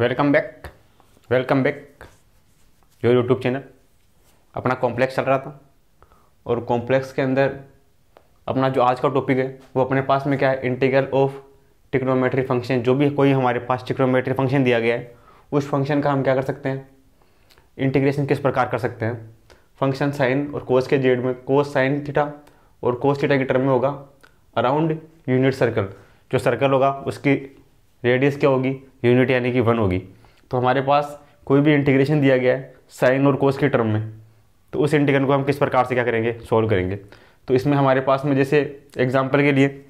welcome back welcome back your YouTube channel अपना complex चल रहा था और कॉम्प्लेक्स के अंदर अपना जो आज का टॉपिक है वो अपने पास में क्या है इंटीग्रल ऑफ टिक्नोमेट्री फंक्शन जो भी कोई हमारे पास टिक्नोमेट्री फंक्शन दिया गया है उस फंक्शन का हम क्या कर सकते हैं इंटीग्रेशन किस प्रकार कर सकते हैं फंक्शन साइन और कोस के जेड में कोस साइन थीटा और कोस थीटा के टर्म में होगा अराउंड यूनिट सर्कल जो सर्कल होगा उसकी रेडियस क्या होगी यूनिट यानी कि वन होगी तो हमारे पास कोई भी इंटीग्रेशन दिया गया है साइन और कोस के टर्म में तो उस इंटीग्रेशन को हम किस प्रकार से क्या करेंगे सॉल्व करेंगे तो इसमें हमारे पास में जैसे एग्जाम्पल के लिए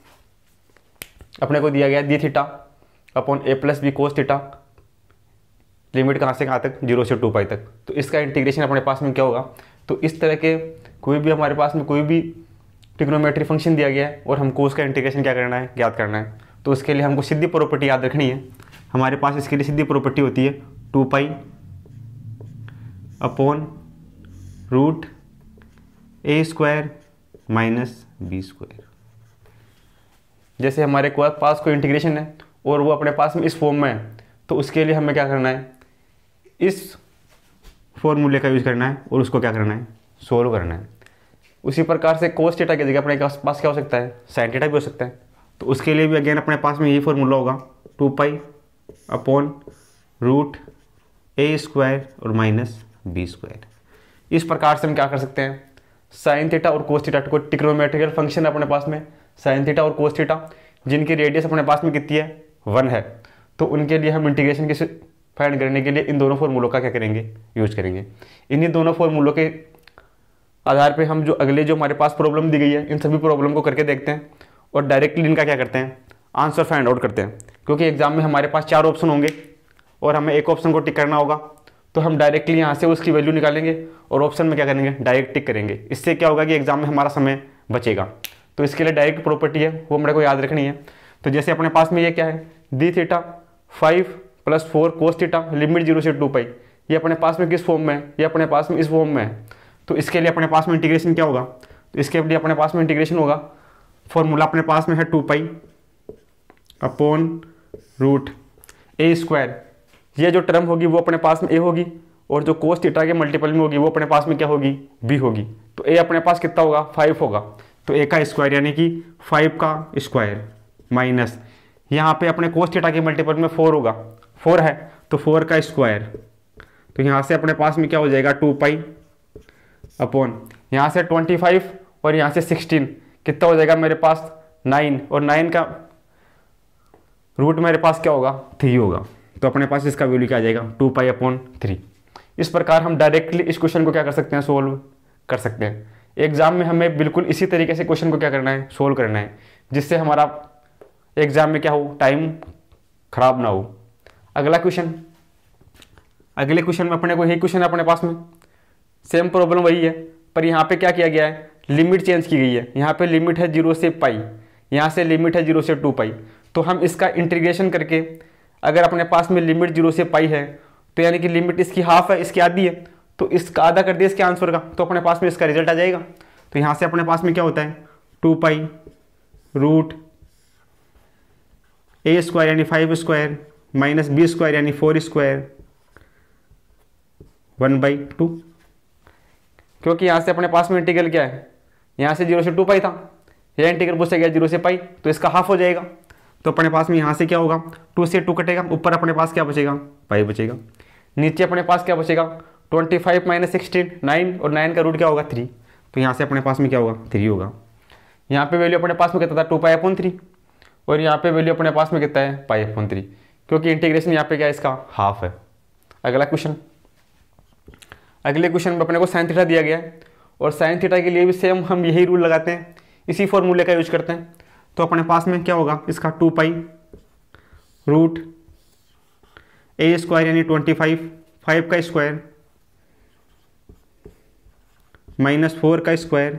अपने को दिया गया D theta upon A plus B cos theta limit कहाँ से कहाँ तक जीरो से टू पाई तक तो इसका इंटीग्रेशन अपने पास में क्या होगा तो इस तरह के कोई भी हमारे पास में कोई भी ट्रिग्नोमेट्री फंक्शन दिया गया है और हमको उसका इंटीग्रेशन क्या करना है ज्ञात करना है तो उसके लिए हमको सीधी प्रॉपर्टी याद रखनी है हमारे पास इसके लिए सीधी प्रॉपर्टी होती है two pi upon root A square minus B square जैसे हमारे पास कोई इंटीग्रेशन है और वो अपने पास में इस फॉर्म में है तो उसके लिए हमें क्या करना है इस फॉर्मूले का यूज़ करना है और उसको क्या करना है सोल्व करना है उसी प्रकार से कोस डेटा की जगह अपने पास क्या हो सकता है साइन डेटा भी हो सकता है तो उसके लिए भी अगेन अपने पास में यही फॉर्मूला होगा two pi upon root A square और माइनस बी स्क्वायर इस प्रकार से हम क्या कर सकते हैं साइन थीटा और कोस थीटा को टिक्रोमेट्रिकल फंक्शन है अपने पास में साइन थीटा और कोस थीटा जिनकी रेडियस अपने पास में कितनी है वन है तो उनके लिए हम इंटीग्रेशन के फाइंड करने के लिए इन दोनों फॉर्मूलों का क्या करेंगे यूज करेंगे इन्हीं दोनों फॉर्मूलों के आधार पे हम जो अगले जो हमारे पास प्रॉब्लम दी गई है इन सभी प्रॉब्लम को करके देखते हैं और डायरेक्टली इनका क्या करते हैं आंसर फाइंड आउट करते हैं क्योंकि एग्ज़ाम में हमारे पास चार ऑप्शन होंगे और हमें एक ऑप्शन को टिक करना होगा तो हम डायरेक्टली यहाँ से उसकी वैल्यू निकालेंगे और ऑप्शन में क्या करेंगे डायरेक्ट टिक करेंगे इससे क्या होगा कि एग्ज़ाम में हमारा समय बचेगा तो इसके लिए डायरेक्ट प्रॉपर्टी है वो हमारे को याद रखनी है तो जैसे अपने पास में ये क्या है D theta five plus four cos theta limit zero से टू पाई ये अपने पास में किस फॉर्म में है ये अपने पास में इस फॉर्म में है तो इसके लिए अपने पास में इंटीग्रेशन क्या होगा तो इसके लिए अपने पास में इंटीग्रेशन होगा फॉर्मूला अपने पास में है two pi upon root A square ये जो टर्म होगी वो अपने पास में ए होगी और जो कोस थीटा के मल्टीपल में होगी वो अपने पास में क्या होगी बी होगी तो ए अपने पास कितना होगा फाइव होगा तो ए का स्क्वायर यानी कि फाइव का स्क्वायर माइनस यहाँ पे अपने कोस थीटा के मल्टीपल में फोर होगा फोर है तो फोर का स्क्वायर तो यहाँ से अपने पास में क्या हो जाएगा टू पाई अपॉन यहाँ से ट्वेंटी फाइव और यहाँ से सिक्सटीन कितना हो जाएगा मेरे पास नाइन और नाइन का रूट मेरे पास क्या होगा थ्री होगा तो अपने पास इसका वैल्यू क्या आ जाएगा टू पाई अपॉन थ्री इस प्रकार हम डायरेक्टली इस क्वेश्चन को क्या कर सकते हैं सोल्व कर सकते हैं एग्जाम में हमें बिल्कुल इसी तरीके से क्वेश्चन को क्या करना है सोल्व करना है जिससे हमारा एग्जाम में क्या हो टाइम खराब ना हो अगला क्वेश्चन अगले क्वेश्चन में अपने को यही क्वेश्चन है अपने पास में सेम प्रॉब्लम वही है पर यहाँ पे क्या किया गया है लिमिट चेंज की गई है यहाँ पे लिमिट है जीरो से पाई यहाँ से लिमिट है जीरो से टू पाई तो हम इसका इंटीग्रेशन करके अगर अपने पास में लिमिट जीरो से पाई है तो यानी कि लिमिट इसकी हाफ है इसकी आधी है तो इसका आधा कर दिए इसके आंसर का तो अपने पास में इसका रिजल्ट आ जाएगा तो यहाँ से अपने पास में क्या होता है two pi root A square यानी five square minus B square यानी four square one by two क्योंकि यहाँ से अपने पास में इंटीग्रल क्या है यहाँ से जीरो से टू पाई था यह इंटीग्रल पूछा गया जीरो से पाई तो इसका हाफ हो जाएगा तो अपने पास में यहाँ से क्या होगा टू से टू कटेगा ऊपर अपने पास क्या बचेगा फाइव बचेगा नीचे अपने पास क्या बचेगा twenty five minus sixteen nine और नाइन का रूट क्या होगा थ्री तो यहाँ से अपने पास में क्या होगा थ्री होगा यहाँ पे वैल्यू अपने पास में कितना था टू पाई अपॉन थ्री और यहाँ पे वैल्यू अपने पास में कितना है पाई अपॉन थ्री क्योंकि इंटीग्रेशन यहाँ पे क्या है इसका हाफ है अगला क्वेश्चन अगले क्वेश्चन में अपने को साइन थीटा दिया गया है और साइन थीटा के लिए भी सेम हम यही रूल लगाते हैं इसी फॉर्मूले का यूज करते हैं तो अपने पास में क्या होगा इसका two pi root A square यानी ट्वेंटी फाइव फाइव का स्क्वायर माइनस फोर का स्क्वायर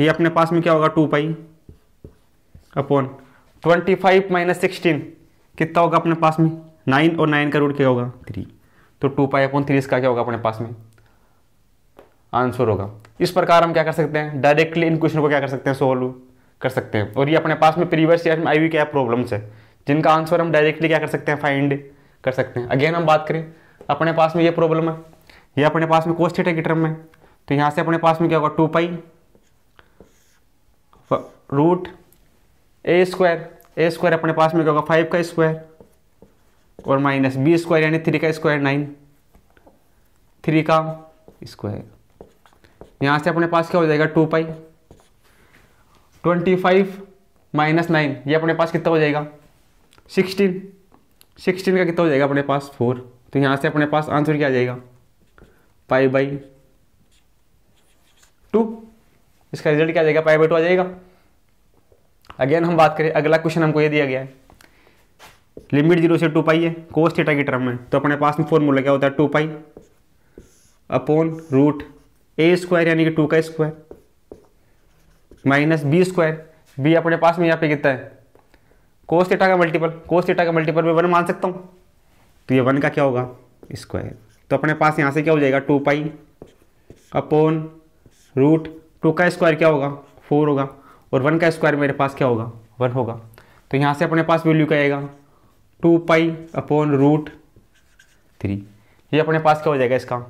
ये अपने पास में क्या होगा two pi upon twenty five minus sixteen कितना होगा अपने पास में नाइन और नाइन का रूट क्या होगा थ्री तो टू पाई अपॉन थ्री इसका क्या होगा अपने पास में आंसर होगा इस प्रकार हम क्या कर सकते हैं डायरेक्टली इन क्वेश्चन को क्या कर सकते हैं सोल्व कर सकते हैं और ये अपने पास में प्रीवियस ईयर में आई हुई क्या प्रॉब्लम्स है जिनका आंसर हम डायरेक्टली क्या कर सकते हैं फाइंड कर सकते हैं अगेन हम बात करें अपने पास में ये प्रॉब्लम है ये अपने पास में कोस्ट थीटा की टर्म में तो यहाँ से अपने पास में क्या होगा two pi root A square A square अपने पास में क्या होगा फाइव का स्क्वायर और माइनस बी स्क्वायर यानी थ्री का स्क्वायर नाइन थ्री का स्क्वायर यहाँ से अपने पास क्या हो जाएगा two pi twenty five minus nine ये अपने पास कितना हो जाएगा सिक्सटीन सिक्सटीन का कितना हो जाएगा अपने पास फोर तो यहाँ से अपने पास आंसर क्या आ जाएगा पाई बाई टू इसका रिजल्ट क्या आ जाएगा पाई बाई टू आ जाएगा अगेन हम बात करें अगला क्वेश्चन हमको ये दिया गया है लिमिट जीरो से टू पाई है कोस थीटा की टर्म में तो अपने पास में फॉर्मूला क्या होता है two pi upon root A square यानी कि टू का square minus B square B अपने पास में यहाँ पे कितना है कोस थीटा का मल्टीपल कोस थीटा का मल्टीपल मैं वन मान सकता हूँ तो ये वन का क्या होगा स्क्वायर तो अपने पास यहाँ से क्या हो जाएगा two pi upon root two का स्क्वायर क्या होगा फोर होगा और वन का स्क्वायर मेरे पास क्या होगा वन होगा तो यहाँ से अपने पास वैल्यू क्या आएगा two pi upon root three ये अपने पास क्या हो जाएगा इसका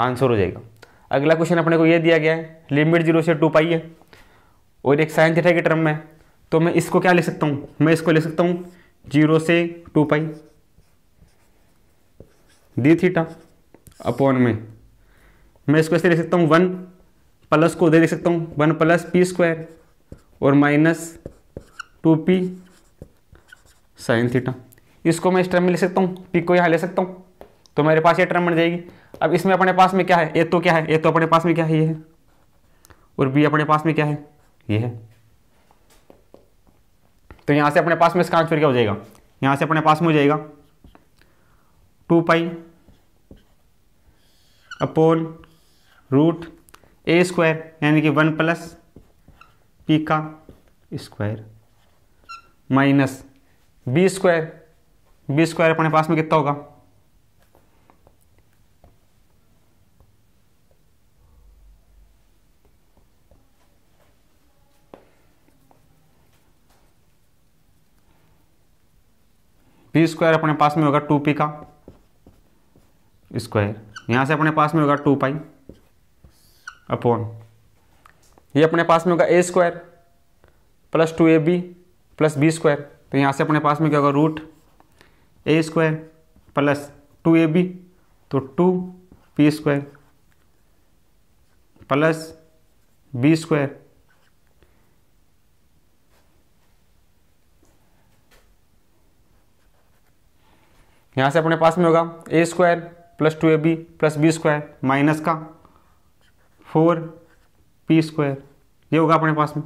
आंसर हो जाएगा अगला क्वेश्चन अपने को ये दिया गया है लिमिट जीरो से टू पाई है और एक साइन थीटा के टर्म में तो मैं इसको क्या ले सकता हूँ मैं इसको ले सकता हूँ जीरो से two pi D theta upon में मैं इसको ऐसे ले सकता हूँ वन प्लस को उधर ले सकता हूँ वन प्लस पी स्क्वायर और minus two P sine theta इसको मैं इस टर्म में ले सकता हूँ पी को यहाँ ले सकता हूँ तो मेरे पास ये टर्म बन जाएगी अब इसमें अपने पास में क्या है ए तो क्या है ए तो अपने पास में क्या है ये है और बी अपने पास में क्या है ये है तो यहां से अपने पास में इसका आंसर क्या हो जाएगा यहां से अपने पास में हो जाएगा two pi upon root A square यानी कि वन प्लस पी का square minus B square B square अपने पास में कितना होगा पी स्क्वायर अपने पास में होगा टू पी का स्क्वायर यहाँ से अपने पास में होगा टू पाई अपॉन ये अपने पास में होगा A square plus two A B plus B square तो यहाँ से अपने पास में क्या होगा root A square plus two A B तो two P square plus B square यहाँ से अपने पास में होगा A square plus two A B plus B square minus का फोर पी स्क्वायर ये होगा अपने पास में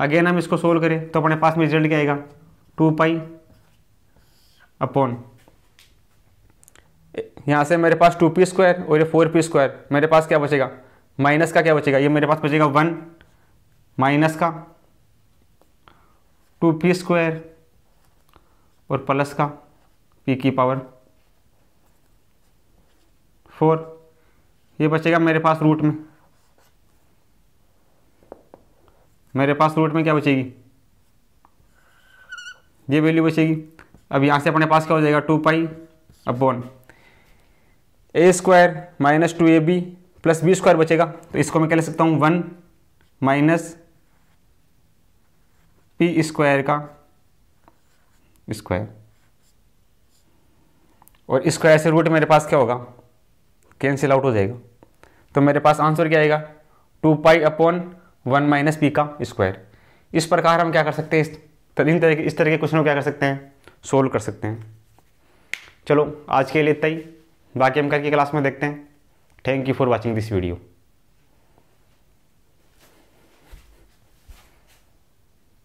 अगेन हम इसको सोल्व करें तो अपने पास में रिजल्ट क्या आएगा टू पाई अपॉन यहाँ से मेरे पास टू पी स्क्वायर और ये फोर पी स्क्वायर मेरे पास क्या बचेगा माइनस का क्या बचेगा ये मेरे पास बचेगा वन माइनस का टू पी स्क्वायर और प्लस का पी की पावर फोर ये बचेगा मेरे पास रूट में मेरे पास रूट में क्या बचेगी ये वैल्यू बचेगी अब यहाँ से अपने पास क्या हो जाएगा two pi upon A square minus two A B plus B square बचेगा तो इसको मैं क्या ले सकता हूँ वन माइनस पी स्क्वायर का स्क्वायर और स्क्वायर से रूट मेरे पास क्या होगा कैंसिल आउट हो जाएगा तो मेरे पास आंसर क्या आएगा two pi upon one minus P का स्क्वायर इस प्रकार हम क्या कर सकते हैं इस तरीके इस तरह के को क्या कर सकते हैं सोल्व कर सकते हैं चलो आज के लिए इतना ही बाकी हम करके क्लास में देखते हैं thank you for watching this video